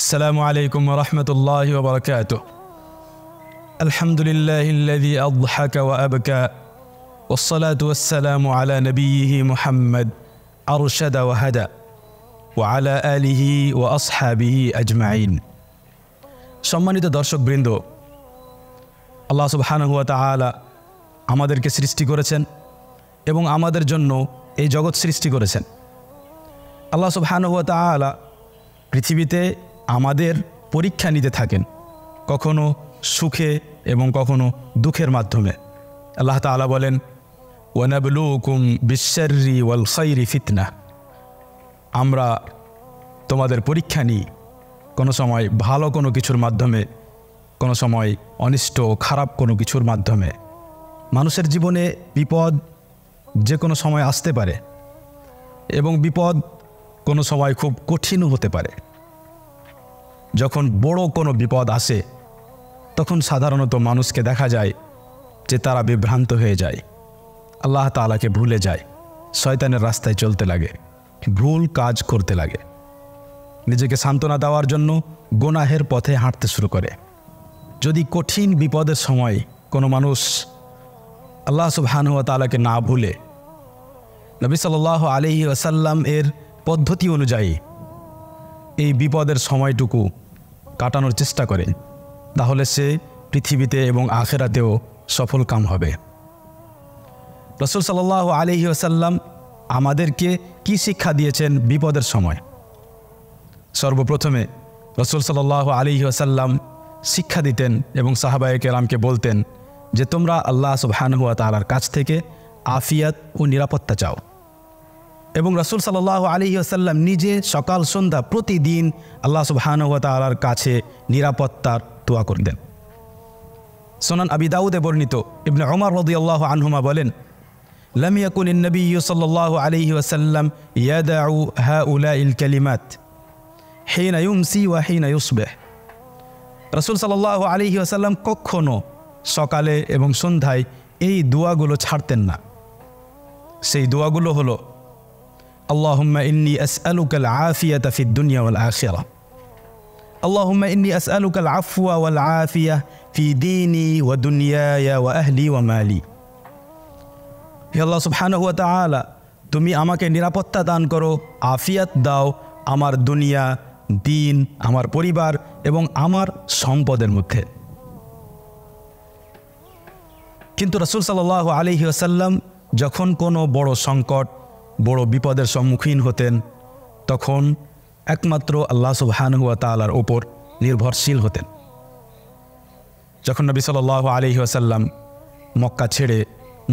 السلام عليكم ورحمة الله وبركاته الحمد لله الذي أضحك وأبكى والصلاة والسلام على نبيه محمد أرشد وهدى وعلى آله وأصحابه أجمعين সম্মানিত দর্শকবৃন্দ আল্লাহ সুবহানাহুয়া তাআলা আমাদেরকে সৃষ্টি করেছেন এবং আমাদের জন্য এই জগৎ সৃষ্টি করেছেন আল্লাহ সুবহানাহুয়া তাআলা পৃথিবীতে আমাদের পরীক্ষা নিতে থাকেন কখনো সুখে এবং কখনো দুঃখের মাধ্যমে আল্লাহ তালা বলেন হুকুম বিশ্বরি ওয়াল খৈরি ফিতনা আমরা তোমাদের পরীক্ষা নিই কোনো সময় ভালো কোনো কিছুর মাধ্যমে কোনো সময় অনিষ্ট খারাপ কোনো কিছুর মাধ্যমে মানুষের জীবনে বিপদ যে কোনো সময় আসতে পারে এবং বিপদ কোনো সময় খুব কঠিনও হতে পারে যখন বড় কোনো বিপদ আসে তখন সাধারণত মানুষকে দেখা যায় যে তারা বিভ্রান্ত হয়ে যায় আল্লাহ তালাকে ভুলে যায় শয়তানের রাস্তায় চলতে লাগে ভুল কাজ করতে লাগে নিজেকে সান্ত্বনা দেওয়ার জন্য গোনাহের পথে হাঁটতে শুরু করে যদি কঠিন বিপদের সময় কোনো মানুষ আল্লাহ সুবহানুয়া তালাকে না ভুলে নবী সাল আলি আসাল্লাম এর পদ্ধতি অনুযায়ী এই বিপদের সময়টুকু কাটানোর চেষ্টা করে তাহলে সে পৃথিবীতে এবং আখেরাতেও সফল কাম হবে রসুল সাল আলহি আসাল্লাম আমাদেরকে কি শিক্ষা দিয়েছেন বিপদের সময় সর্বপ্রথমে রসুল সাল্লাহ আলহি আসাল্লাম শিক্ষা দিতেন এবং সাহাবায়ে কেরামকে বলতেন যে তোমরা আল্লাহ সুবহানহুয়া তালার কাছ থেকে আফিয়াত ও নিরাপত্তা চাও এবং রসুল সাল্লাহ আলী আসাল্লাম নিজে সকাল সন্ধ্যা প্রতিদিন আল্লাহ সুবাহানুয়ালার কাছে নিরাপত্তার দোয়া করতেন সোনান আবি দাউদে বর্ণিত ইবনে ওমর রদি আল্লাহ আনহুমা বলেন لم يكن النبي صلى الله عليه وسلم يدع ওয়া হে حين يمسي وحين يصبح রসুল সাল্লাহ আলহি আসাল্লাম কখনও সকালে এবং সন্ধ্যায় এই দোয়াগুলো ছাড়তেন না সেই দোয়াগুলো হলো اللهم اني اسالك العافيه في الدنيا والاخره اللهم اني اسالك العفو والعافيه في ديني ودنياي واهلي ومالي হে আল্লাহ সুবহান হুয়া তালা তুমি আমাকে নিরাপত্তা দান করো আফিয়াত দাও আমার দুনিয়া দিন আমার পরিবার এবং আমার সম্পদের মধ্যে কিন্তু রসুল সাল আলহি আসাল্লাম যখন কোনো বড় সংকট বড় বিপদের সম্মুখীন হতেন তখন একমাত্র আল্লাহ হুয়া তালার ওপর নির্ভরশীল হতেন যখন নবী সাল আলি আসাল্লাম মক্কা ছেড়ে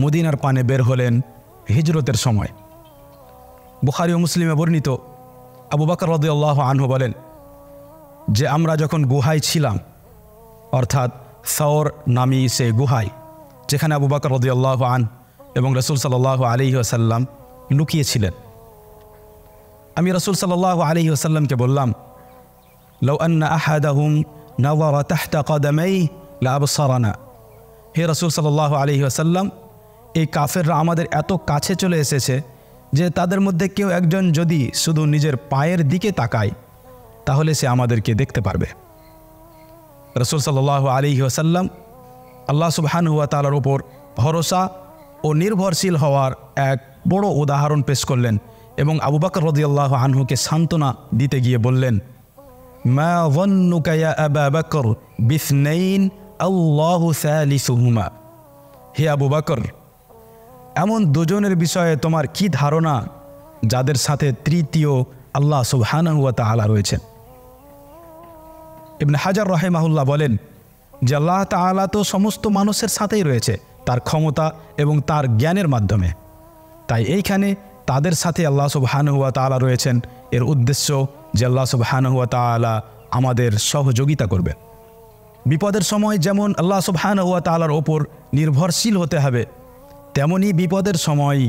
মদিনার পানে বের হলেন হিজরতের সময় বুখারি ও মুসলিমে বর্ণিত আবু বাকর রদাহ আনহু বলেন যে আমরা যখন গুহায় ছিলাম অর্থাৎ সাওর নামি সে গুহায় যেখানে আবু বাকর রদাহ আন এবং রসুল সাল আলি আসাল্লাম লুকিয়েছিলেন আমি রসুল সাল্লাহ আলহি আসাল্লামকে বললাম লৌ আন্না আহাদাহুম নওয়া তাহতা লাবসারানা হে রসুল সাল্লাহ আলহি আসাল্লাম এই কাফেররা আমাদের এত কাছে চলে এসেছে যে তাদের মধ্যে কেউ একজন যদি শুধু নিজের পায়ের দিকে তাকায় তাহলে সে আমাদেরকে দেখতে পারবে রসুল সাল্লাহ আলহি আসাল্লাম আল্লাহ সুবহান হুয়া তালার ওপর ভরসা ও নির্ভরশীল হওয়ার এক বড় উদাহরণ পেশ করলেন এবং আবু বাকর রদিয়াল্লাহ আনহুকে সান্ত্বনা দিতে গিয়ে বললেন মা হে আবু বাকর এমন দুজনের বিষয়ে তোমার কি ধারণা যাদের সাথে তৃতীয় আল্লাহ সুবহানাহুয়া তালা রয়েছেন ইবনে হাজার রহেমাহুল্লাহ বলেন যে আল্লাহ তালা তো সমস্ত মানুষের সাথেই রয়েছে তার ক্ষমতা এবং তার জ্ঞানের মাধ্যমে তাই এইখানে তাদের সাথে আল্লাহ সুবহানহুয়া তালা রয়েছেন এর উদ্দেশ্য যে আল্লাহ সুবহানহুয়া তালা আমাদের সহযোগিতা করবে বিপদের সময় যেমন আল্লাহ সুবহানহুয়া তালার ওপর নির্ভরশীল হতে হবে তেমনি বিপদের সময়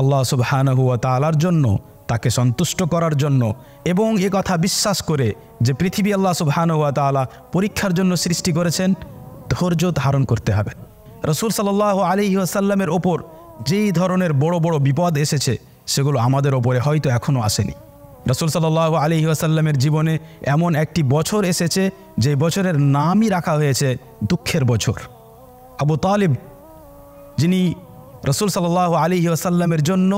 আল্লাহ সুবহানহুয়া তালার জন্য তাকে সন্তুষ্ট করার জন্য এবং এ কথা বিশ্বাস করে যে পৃথিবী আল্লাহ সুবহানহুয়া তালা পরীক্ষার জন্য সৃষ্টি করেছেন ধৈর্য ধারণ করতে হবে রসুল সাল্লাহ আলী আসাল্লামের ওপর যেই ধরনের বড় বড় বিপদ এসেছে সেগুলো আমাদের ওপরে হয়তো এখনও আসেনি রসুল সাল্লাহ আলি আসাল্লামের জীবনে এমন একটি বছর এসেছে যে বছরের নামই রাখা হয়েছে দুঃখের বছর আবু তালিব যিনি রসুল সাল্লাহ আলি আসাল্লামের জন্য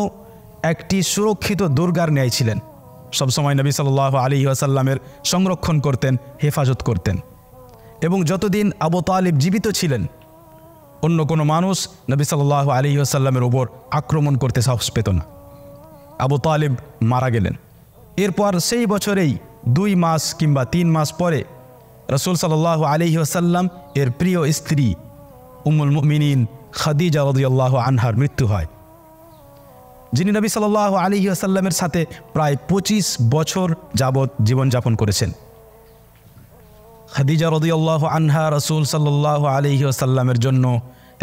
একটি সুরক্ষিত দুর্গার ন্যায় ছিলেন সবসময় নবী সাল্লাহ আলি আসাল্লামের সংরক্ষণ করতেন হেফাজত করতেন এবং যতদিন আবু তালিব জীবিত ছিলেন অন্য কোনো মানুষ নবী সাল আলী আসাল্লামের ওপর আক্রমণ করতে সাহস পেত না আবু তালেব মারা গেলেন এরপর সেই বছরেই দুই মাস কিংবা তিন মাস পরে রসুল সাল্লাহ আলী আসাল্লাম এর প্রিয় স্ত্রী উমুল মিনিন খাদিজা রদিয়াল্লাহ আনহার মৃত্যু হয় যিনি নবী সাল আলী আসাল্লামের সাথে প্রায় ২৫ বছর যাবৎ জীবনযাপন করেছেন খাদিজা রদিয়াল্লাহ আনহা রসুল সাল্লাহ আলহি আসাল্লামের জন্য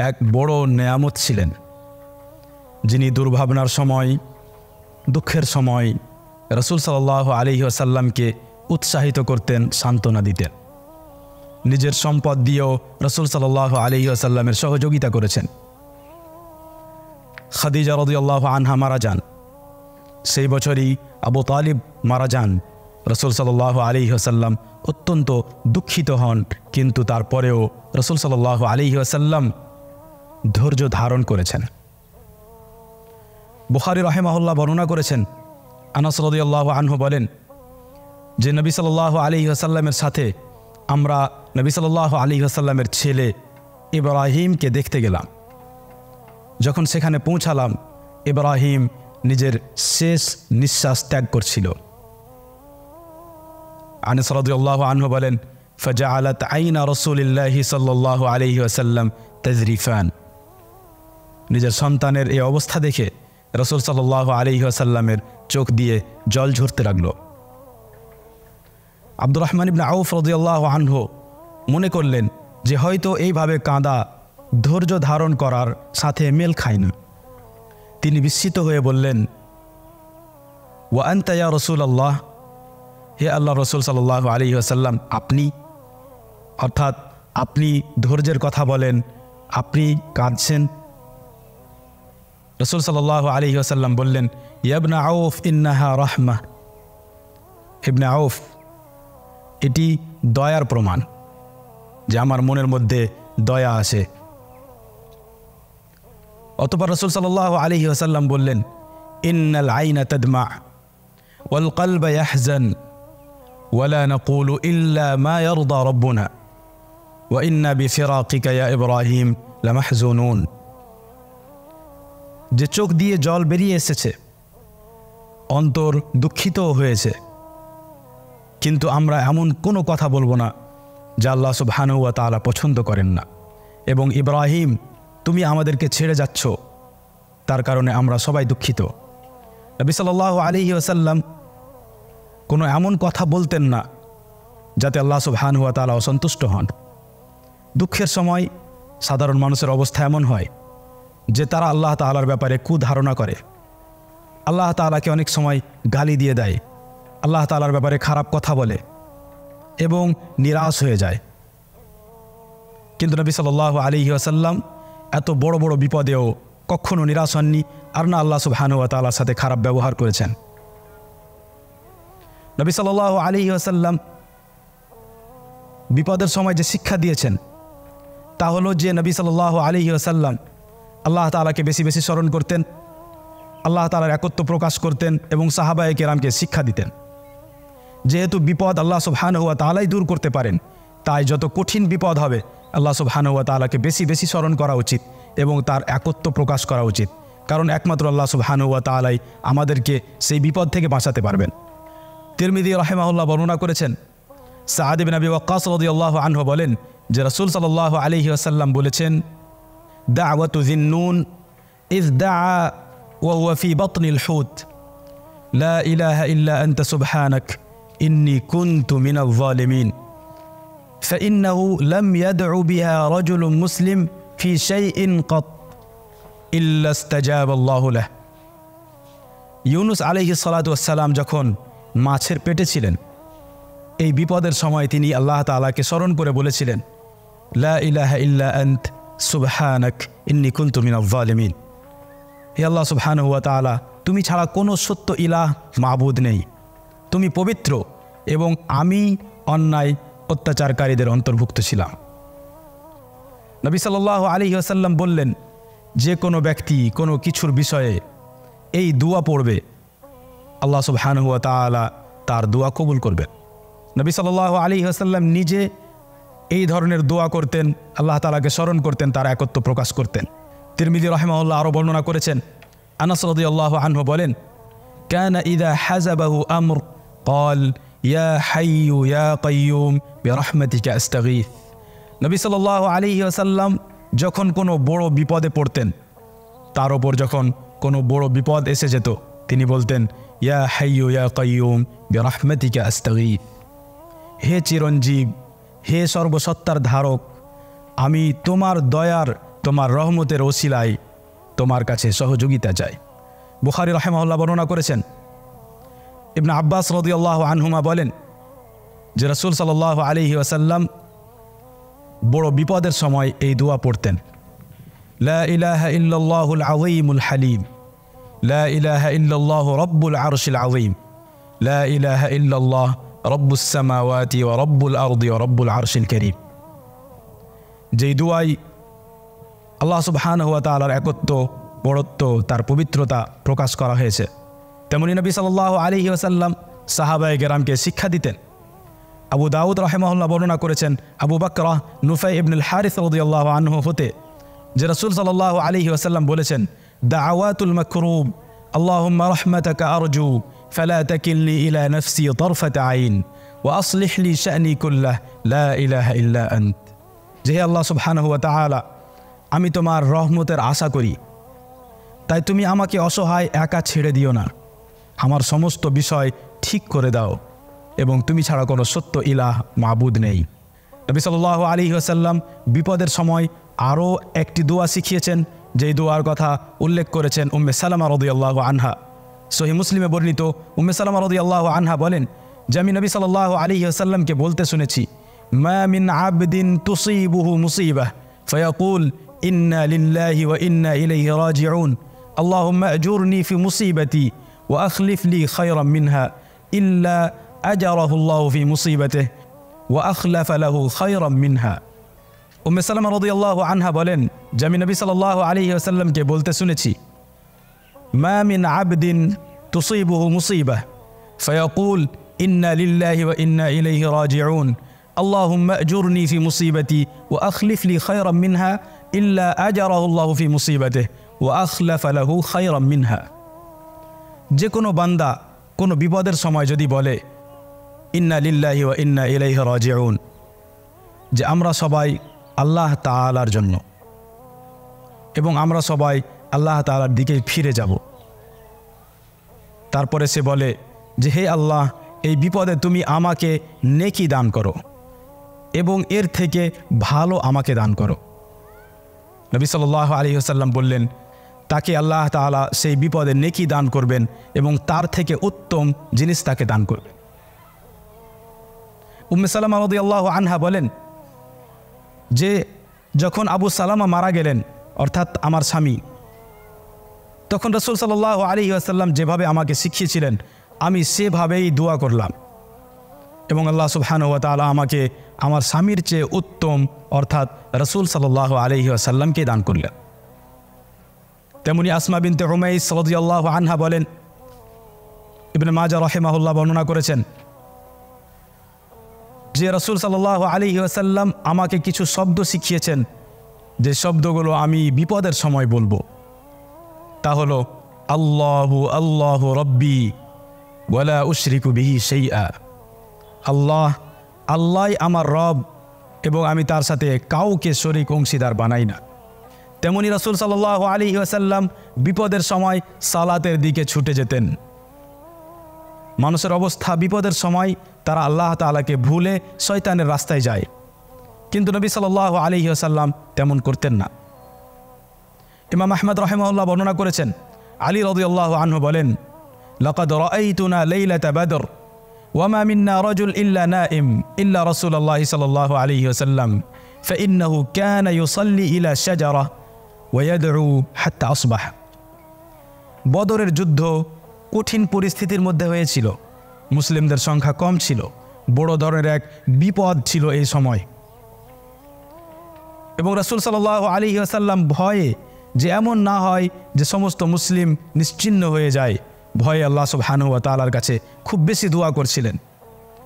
এক বড় নেয়ামত ছিলেন যিনি দুর্ভাবনার সময় দুঃখের সময় রসুল সাল্লাহ আলহি আসাল্লামকে উৎসাহিত করতেন সান্ত্বনা দিতেন নিজের সম্পদ দিয়েও রসুল সাল্লাহ আলহি আসাল্লামের সহযোগিতা করেছেন খাদিজা রদিয়াল্লাহ আনহা মারা যান সেই বছরই আবু তালিব মারা যান রসুল সাল আলী আসাল্লাম অত্যন্ত দুঃখিত হন কিন্তু তারপরেও রসুল সাল আলী আসাল্লাম ধৈর্য ধারণ করেছেন বুহারি রহেমাহুল্লাহ বর্ণনা করেছেন আনাসল্লাহ আনহু বলেন যে নবী সাল্লাহ আলী আসাল্লামের সাথে আমরা নবী সাল্লাহ আলী আসাল্লামের ছেলে ইব্রাহিমকে দেখতে গেলাম যখন সেখানে পৌঁছালাম ইব্রাহিম নিজের শেষ নিঃশ্বাস ত্যাগ করছিল আনিস রদিউল্লাহ আনহু বলেন ফজা আলাত আইনা রসুলিল্লাহি সাল্লাহ আলহি আসাল্লাম তাজরিফান নিজের সন্তানের এই অবস্থা দেখে রসুল সাল্লাহ আলহি আসাল্লামের চোখ দিয়ে জল ঝরতে লাগল আব্দুর রহমান ইবনা আউফ রদিয়াল্লাহ আনহু মনে করলেন যে হয়তো এইভাবে কাঁদা ধৈর্য ধারণ করার সাথে মেল খায় না তিনি বিস্মিত হয়ে বললেন ওয়ান্তায়া রসুল আল্লাহ হে আল্লাহ রসুল সাল্লাহ আলী আসাল্লাম আপনি অর্থাৎ আপনি ধৈর্যের কথা বলেন আপনি কাঁদছেন রসুল সাল্লাহ আলী আসাল্লাম বললেন ইয়াবনা আউফ ইন্নাহা রহমা ইবনা আউফ এটি দয়ার প্রমাণ যে আমার মনের মধ্যে দয়া আছে অতপর রসুল সাল্লাহ আলী আসাল্লাম বললেন ইন্নাল আইনা তদমা ওয়াল কলবা ইয়াহজান ولا نقول إلا ما يرضى ربنا وإنا بفراقك يا إبراهيم لمحزونون যে চোখ দিয়ে জল বেরিয়ে এসেছে অন্তর দুঃখিত হয়েছে কিন্তু আমরা এমন কোনো কথা বলবো না যা আল্লাহ সুবহানুয়া তালা পছন্দ করেন না এবং ইব্রাহিম তুমি আমাদেরকে ছেড়ে যাচ্ছ তার কারণে আমরা সবাই দুঃখিত নবী সাল আলী ওসাল্লাম কোনো এমন কথা বলতেন না যাতে আল্লাহ সুবহান হুয়া তালা অসন্তুষ্ট হন দুঃখের সময় সাধারণ মানুষের অবস্থা এমন হয় যে তারা আল্লাহ তালার ব্যাপারে কুধারণা করে আল্লাহ তালাকে অনেক সময় গালি দিয়ে দেয় আল্লাহ তালার ব্যাপারে খারাপ কথা বলে এবং নিরাশ হয়ে যায় কিন্তু নবী সাল্লাহ আলী আসাল্লাম এত বড় বড় বিপদেও কখনও নিরাশ হননি আর না আল্লাহ সুবহানুয়া তালার সাথে খারাপ ব্যবহার করেছেন নবী সাল আলী আসাল্লাম বিপদের সময় যে শিক্ষা দিয়েছেন তা হলো যে নবী সাল আলী আসাল্লাম আল্লাহ তালাকে বেশি বেশি স্মরণ করতেন আল্লাহ তালার একত্র প্রকাশ করতেন এবং সাহাবায় কেরামকে শিক্ষা দিতেন যেহেতু বিপদ আল্লাহ সব হান হুয়া তালাই দূর করতে পারেন তাই যত কঠিন বিপদ হবে আল্লাহ হান হওয়া তালাকে বেশি বেশি স্মরণ করা উচিত এবং তার একত্ব প্রকাশ করা উচিত কারণ একমাত্র আল্লাহ সব হান হুয়া তালাই আমাদেরকে সেই বিপদ থেকে বাঁচাতে পারবেন তিরমিদি রাহেমাহুল্লাহ বর্ণনা করেছেন সাহাদিবিন আবি ওয়াক্কাস রদিয়াল্লাহ আনহু বলেন যে রসুল সাল্লাহ আলহি আসাল্লাম বলেছেন দা ওয়াতুদ্দিন নুন ইজ দা ওয়াফি বতনিল হুত লা ইলাহা ইল্লা আনতা সুবহানাক ইন্নি কুনতু মিনাল জালিমিন فإنه لم يدع بها رجل مسلم في شيء قط إلا استجاب الله له ইউনুস আলহি সালাত যখন মাছের পেটে ছিলেন এই বিপদের সময় তিনি আল্লাহ তালাকে স্মরণ করে বলেছিলেন লা ইলাহা ইল্লা ইন্নি কুন্তু মিনাজ্জালিমিন হে আল্লাহ সুবহান হুয়া তালা তুমি ছাড়া কোনো সত্য ইলাহ মাহবুদ নেই তুমি পবিত্র এবং আমি অন্যায় অত্যাচারকারীদের অন্তর্ভুক্ত ছিলাম নবী সাল্লাহ আলী আসাল্লাম বললেন যে কোনো ব্যক্তি কোনো কিছুর বিষয়ে এই দুয়া পড়বে আল্লাহ সুবহানহুয়া তালা তার দোয়া কবুল করবেন নবী সাল আলী আসাল্লাম নিজে এই ধরনের দোয়া করতেন আল্লাহ তালাকে স্মরণ করতেন তার একত্র প্রকাশ করতেন তিরমিদি রহমাউল্লাহ আরও বর্ণনা করেছেন আনাসরদি আল্লাহ আনহু বলেন কেন ইদা হাজাবাহু আমর কল ইয়া হাইয়ু ইয়া قيوم برحمتك أستغيث নবী সাল আলী আসাল্লাম যখন কোনো বড় বিপদে পড়তেন তার ওপর যখন কোনো বড় বিপদ এসে যেত তিনি বলতেন ইয়া হাইয়ু ইয়া কয়ুম বেরাহমেতিকা আস্তাগি হে চিরঞ্জীব হে সর্বসত্তার ধারক আমি তোমার দয়ার তোমার রহমতের ওসিলাই তোমার কাছে সহযোগিতা চাই বুখারি রহেমাল্লাহ বর্ণনা করেছেন ইবনা আব্বাস রদিয়াল্লাহ আনহুমা বলেন যে রসুল সাল আলহি আসাল্লাম বড় বিপদের সময় এই দোয়া পড়তেন লা ইলাহা ইল্লাল্লাহুল আউইমুল হালিম লা ইলাহা ইল্লাল্লাহ রব্বুল আরশিল আজিম লা ইলাহা ইল্লাল্লাহ রব্বুস সামাওয়াতি ওয়া রব্বুল আরদি ওয়া রব্বুল আরশিল করিম যেই দুয়াই আল্লাহ সুবহান হুয়া তালার একত্ব বড়ত্ব তার পবিত্রতা প্রকাশ করা হয়েছে তেমনি নবী সাল্লাহ আলী ওসাল্লাম সাহাবায় গেরামকে শিক্ষা দিতেন আবু দাউদ রাহেমহল্লা বর্ণনা করেছেন আবু বাকরাহ নুফাই ইবনুল হারিস রদিয়াল্লাহ আনহু হতে যে রসুল সাল্লাহ আলী ওসাল্লাম বলেছেন দাওয়াতুল মাকরুব اللهم رحمتك أرجو فلا تكلني إلى نفسي طرفة عين وأصلح لي شأني كله لا إله إلا أنت যে আল্লাহ সুবহানাহু ওয়া তাআলা আমি তোমার রহমতের আশা করি তাই তুমি আমাকে অসহায় একা ছেড়ে দিও না আমার সমস্ত বিষয় ঠিক করে দাও এবং তুমি ছাড়া কোনো সত্য ইলাহ মাবুদ নেই নবী সাল্লাহ আলী আসাল্লাম বিপদের সময় আরও একটি দোয়া শিখিয়েছেন যেই দোয়ার কথা উল্লেখ করেছেন উম্মে সালামা রদিয়াল্লাহ আনহা সহি মুসলিমে বর্ণিত উম্মে সালামা রদিয়াল্লাহ আনহা বলেন যে আমি নবী সাল্লাহ আলী আসাল্লামকে বলতে শুনেছি মিন আবদিন তুসিবুহু মুসিবাহ ফয়াকুল ইন্না লিল্লাহি ওয়া ইন্না ইলাইহি রাজিউন اللهم আজুরনি في مصيبتي واخلف لي خيرا منها الا اجره الله في مصيبته واخلف له خيرا منها উম্মে সালামা রাদিয়াল্লাহু আনহা বলেন যে আমি নবী সাল্লাল্লাহু আলাইহি ওয়াসাল্লামকে বলতে শুনেছি মা মিন আবদিন তুসিবুহু মুসইবাহ ফায়াকুল ইন্না লিল্লাহি ওয়া ইন্না ইলাইহি রাজিউন اللهم أجرني في مصيبتي وأخلف لي خيرا منها إلا أجره الله في مصيبته وأخلف له خيرا منها যে কোনো বান্দা কোনো বিপদের সময় যদি বলে ইন্না লিল্লাহি ওয়া ইন্না ইলাইহি রাজিউন যে আমরা সবাই আল্লাহ তালার জন্য এবং আমরা সবাই আল্লাহ তালার দিকে ফিরে যাব তারপরে সে বলে যে হে আল্লাহ এই বিপদে তুমি আমাকে নেকি দান করো এবং এর থেকে ভালো আমাকে দান করো নবী সাল আলী আসাল্লাম বললেন তাকে আল্লাহ তালা সেই বিপদে নেকি দান করবেন এবং তার থেকে উত্তম জিনিস তাকে দান করবেন উম্মে সাল্লাম আল্লাহ আনহা বলেন যে যখন আবু সালামা মারা গেলেন অর্থাৎ আমার স্বামী তখন রসুল সাল্লাহ আলী আসাল্লাম যেভাবে আমাকে শিখিয়েছিলেন আমি সেভাবেই দোয়া করলাম এবং আল্লাহ সুবহান ও তালা আমাকে আমার স্বামীর চেয়ে উত্তম অর্থাৎ রসুল সাল্লাহ আলহি আসাল্লামকে দান করলেন তেমনি আসমা বিনতে হুমাই সৌদি আল্লাহ আনহা বলেন ইবনে মাজা রহেমাহুল্লাহ বর্ণনা করেছেন যে রসুল সাল্লাহ আলী আসাল্লাম আমাকে কিছু শব্দ শিখিয়েছেন যে শব্দগুলো আমি বিপদের সময় বলবো তা হলো আল্লাহ আল্লাহ রব্বি গলা উশ্রিকু বিহি সেই আল্লাহ আল্লাহ আমার রব এবং আমি তার সাথে কাউকে শরিক অংশীদার বানাই না তেমনি রসুল সাল্লাহ আলী আসাল্লাম বিপদের সময় সালাতের দিকে ছুটে যেতেন মানুষের অবস্থা বিপদের সময় তারা আল্লাহ তাআলাকে ভুলে শয়তানের রাস্তায় যায় কিন্তু নবী সাল্লাল্লাহু আলাইহি ওয়াসাল্লাম তেমন করতেন না ইমাম আহমদ রাহিমাহুল্লাহ বর্ণনা করেছেন আলী রাদিয়াল্লাহু আনহু বলেন লকদ রআইতুনা লাইলাতা منا رجل إلا نائم إلا رسول الله صلى الله عليه وسلم فإنه كان يصلي إلى شجرة ويدعو حتى أصبح بدر যুদ্ধ কঠিন পরিস্থিতির মধ্যে হয়েছিল মুসলিমদের সংখ্যা কম ছিল বড় ধরনের এক বিপদ ছিল এই সময় এবং রাসুল সাল আলী আসাল্লাম ভয়ে যে এমন না হয় যে সমস্ত মুসলিম নিশ্চিন্ন হয়ে যায় ভয়ে আল্লাহ সব হানুয়া তালার কাছে খুব বেশি দোয়া করছিলেন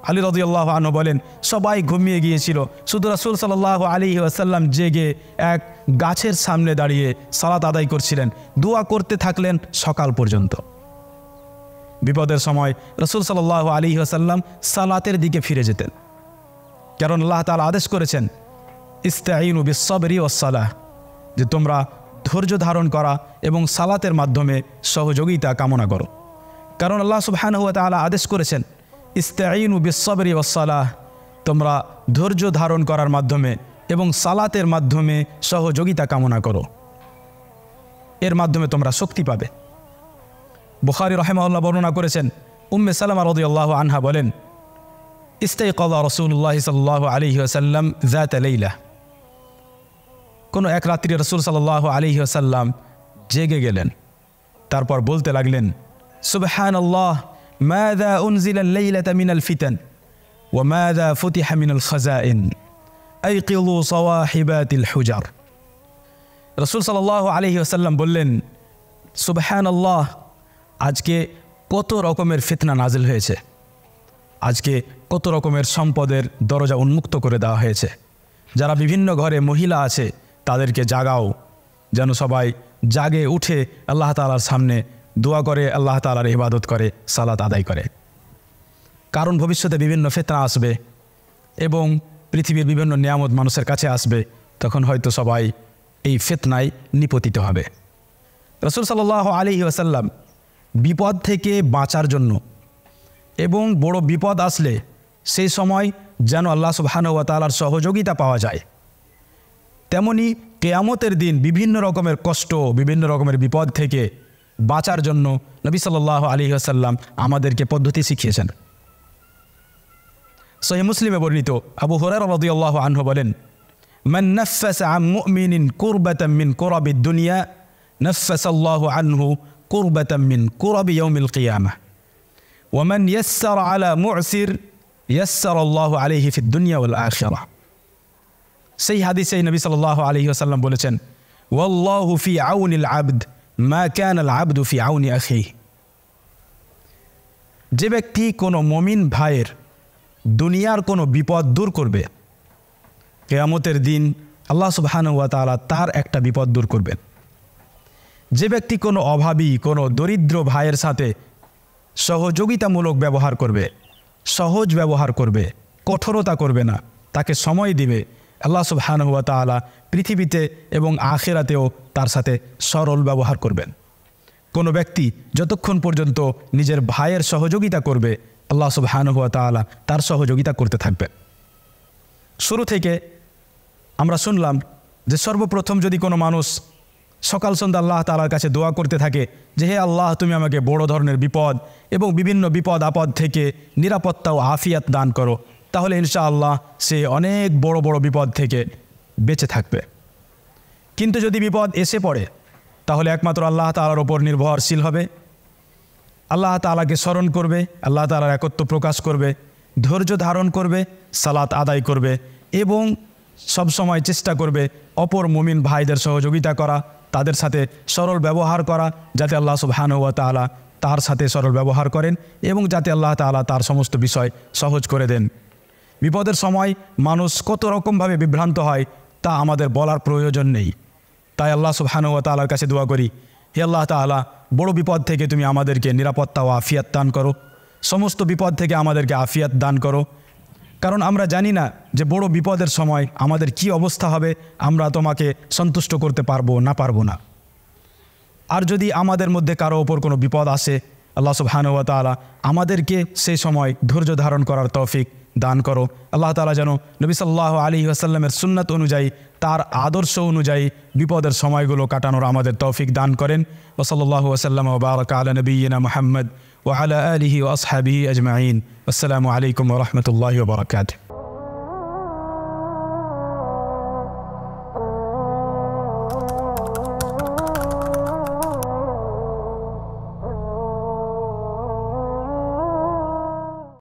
আলী রদিয়াল্লাহ আনু বলেন সবাই ঘুমিয়ে গিয়েছিল শুধু রাসুল সাল্লাহ আলী আসাল্লাম জেগে এক গাছের সামনে দাঁড়িয়ে সালাত আদায় করছিলেন দোয়া করতে থাকলেন সকাল পর্যন্ত বিপদের সময় রসুল সাল্লাহ আলী আসাল্লাম সালাতের দিকে ফিরে যেতেন কারণ আল্লাহ তালা আদেশ করেছেন বিশ্বরি ও সালাহ যে তোমরা ধৈর্য ধারণ করা এবং সালাতের মাধ্যমে সহযোগিতা কামনা করো কারণ আল্লাহ সুবহান হুয়া তালা আদেশ করেছেন বিশ্বরি ও সালাহ তোমরা ধৈর্য ধারণ করার মাধ্যমে এবং সালাতের মাধ্যমে সহযোগিতা কামনা করো এর মাধ্যমে তোমরা শক্তি পাবে বুখারি রহেমাল্লাহ বর্ণনা করেছেন উম্মে সালামা রদিয়াল্লাহ আনহা বলেন ইস্তেকলা রসুল্লাহ সাল্লাহ আলহি আসাল্লাম জাতালেইলা কোনো এক রাত্রি রসুল সাল্লাহ আলহি আসাল্লাম জেগে গেলেন তারপর বলতে লাগলেন সুবহান আল্লাহ মাদা উনজিলাল্লাইলাতা মিনাল ফিতান ওয়া মাদা ফুতিহা মিনাল খাজাইন আইকিলু সওয়াহিবাতিল হুজার রসুল সাল্লাহ আলহি আসাল্লাম বললেন সুবহান আল্লাহ আজকে কত রকমের ফিতনা নাজিল হয়েছে আজকে কত রকমের সম্পদের দরজা উন্মুক্ত করে দেওয়া হয়েছে যারা বিভিন্ন ঘরে মহিলা আছে তাদেরকে জাগাও যেন সবাই জাগে উঠে আল্লাহ তালার সামনে দোয়া করে আল্লাহ তালার ইবাদত করে সালাত আদায় করে কারণ ভবিষ্যতে বিভিন্ন ফেতনা আসবে এবং পৃথিবীর বিভিন্ন নিয়ামত মানুষের কাছে আসবে তখন হয়তো সবাই এই ফেতনায় নিপতিত হবে রসুল সাল আলী ওসাল্লাম বিপদ থেকে বাঁচার জন্য এবং বড় বিপদ আসলে সেই সময় যেন আল্লাহ সুবাহানুয়াতালার সহযোগিতা পাওয়া যায় তেমনি কেয়ামতের দিন বিভিন্ন রকমের কষ্ট বিভিন্ন রকমের বিপদ থেকে বাঁচার জন্য নবী সাল্লাহ আলী আসাল্লাম আমাদেরকে পদ্ধতি শিখিয়েছেন সহি মুসলিমে বর্ণিত আবু হরার রদি আল্লাহ আনহু বলেন من نفس عن مؤمن كربة من كرب الدنيا نفس الله عنه كربة من كرب يوم القيامة ومن يسر على معسر يسر الله عليه في الدنيا والآخرة سي حديث سي النبي صلى الله عليه وسلم بولتن والله في عون العبد ما كان العبد في عون أخيه যে ব্যক্তি কোনো মমিন ভাইয়ের দুনিয়ার কোনো বিপদ দূর করবে دين الله سبحانه وتعالى تار اكتا একটা دور দূর করবেন যে ব্যক্তি কোনো অভাবী কোনো দরিদ্র ভাইয়ের সাথে সহযোগিতামূলক ব্যবহার করবে সহজ ব্যবহার করবে কঠোরতা করবে না তাকে সময় দিবে আল্লাহ সুবহান হুয়া তালা পৃথিবীতে এবং আখেরাতেও তার সাথে সরল ব্যবহার করবেন কোনো ব্যক্তি যতক্ষণ পর্যন্ত নিজের ভাইয়ের সহযোগিতা করবে আল্লাহ সুবহান হুয়া তালা তার সহযোগিতা করতে থাকবে শুরু থেকে আমরা শুনলাম যে সর্বপ্রথম যদি কোনো মানুষ সকাল সন্ধ্যা আল্লাহ তালার কাছে দোয়া করতে থাকে যে হে আল্লাহ তুমি আমাকে বড় ধরনের বিপদ এবং বিভিন্ন বিপদ আপদ থেকে নিরাপত্তা ও আফিয়াত দান করো তাহলে ইনশা আল্লাহ সে অনেক বড় বড় বিপদ থেকে বেঁচে থাকবে কিন্তু যদি বিপদ এসে পড়ে তাহলে একমাত্র আল্লাহ তালার ওপর নির্ভরশীল হবে আল্লাহ তালাকে স্মরণ করবে আল্লাহ তালার একত্র প্রকাশ করবে ধৈর্য ধারণ করবে সালাত আদায় করবে এবং সবসময় চেষ্টা করবে অপর মুমিন ভাইদের সহযোগিতা করা তাদের সাথে সরল ব্যবহার করা যাতে আল্লাহ সুবহান ওয়া তালা তার সাথে সরল ব্যবহার করেন এবং যাতে আল্লাহ তালা তার সমস্ত বিষয় সহজ করে দেন বিপদের সময় মানুষ কত রকমভাবে বিভ্রান্ত হয় তা আমাদের বলার প্রয়োজন নেই তাই আল্লাহ সুবহান তালার কাছে দোয়া করি হে আল্লাহ তালা বড় বিপদ থেকে তুমি আমাদেরকে নিরাপত্তা ও আফিয়াত দান করো সমস্ত বিপদ থেকে আমাদেরকে আফিয়াত দান করো কারণ আমরা জানি না যে বড় বিপদের সময় আমাদের কি অবস্থা হবে আমরা তোমাকে সন্তুষ্ট করতে পারবো না পারবো না আর যদি আমাদের মধ্যে কারো ওপর কোনো বিপদ আসে আল্লাহ সুবহানুয়া তালা আমাদেরকে সেই সময় ধৈর্য ধারণ করার তৌফিক দান করো আল্লাহ তালা যেন নবী সাল্লাহ আলী আসাল্লামের সুন্নত অনুযায়ী তার আদর্শ অনুযায়ী বিপদের সময়গুলো কাটানোর আমাদের তৌফিক দান করেন ওসল্লাহ আসাল্লাম বারক আল নবীনা মোহাম্মদ وعلى آله وأصحابه أجمعين والسلام عليكم ورحمة الله وبركاته